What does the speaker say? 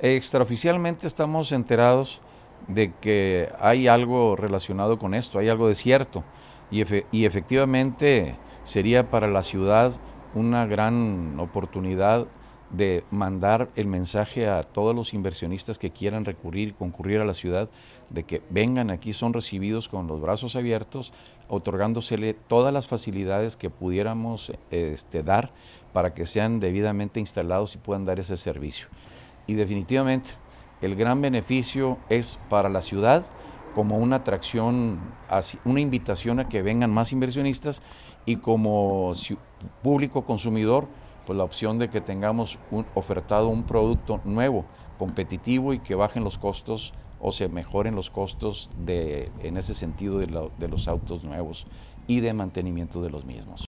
Extraoficialmente estamos enterados de que hay algo relacionado con esto, hay algo de cierto. Y, efectivamente sería para la ciudad una gran oportunidad de mandar el mensaje a todos los inversionistas que quieran recurrir, concurrir a la ciudad, de que vengan aquí, son recibidos con los brazos abiertos, otorgándosele todas las facilidades que pudiéramos este, dar para que sean debidamente instalados y puedan dar ese servicio y definitivamente el gran beneficio es para la ciudad como una atracción, una invitación a que vengan más inversionistas y como público consumidor, pues la opción de que tengamos ofertado un producto nuevo, competitivo y que bajen los costos o se mejoren los costos de, en ese sentido de los autos nuevos y de mantenimiento de los mismos.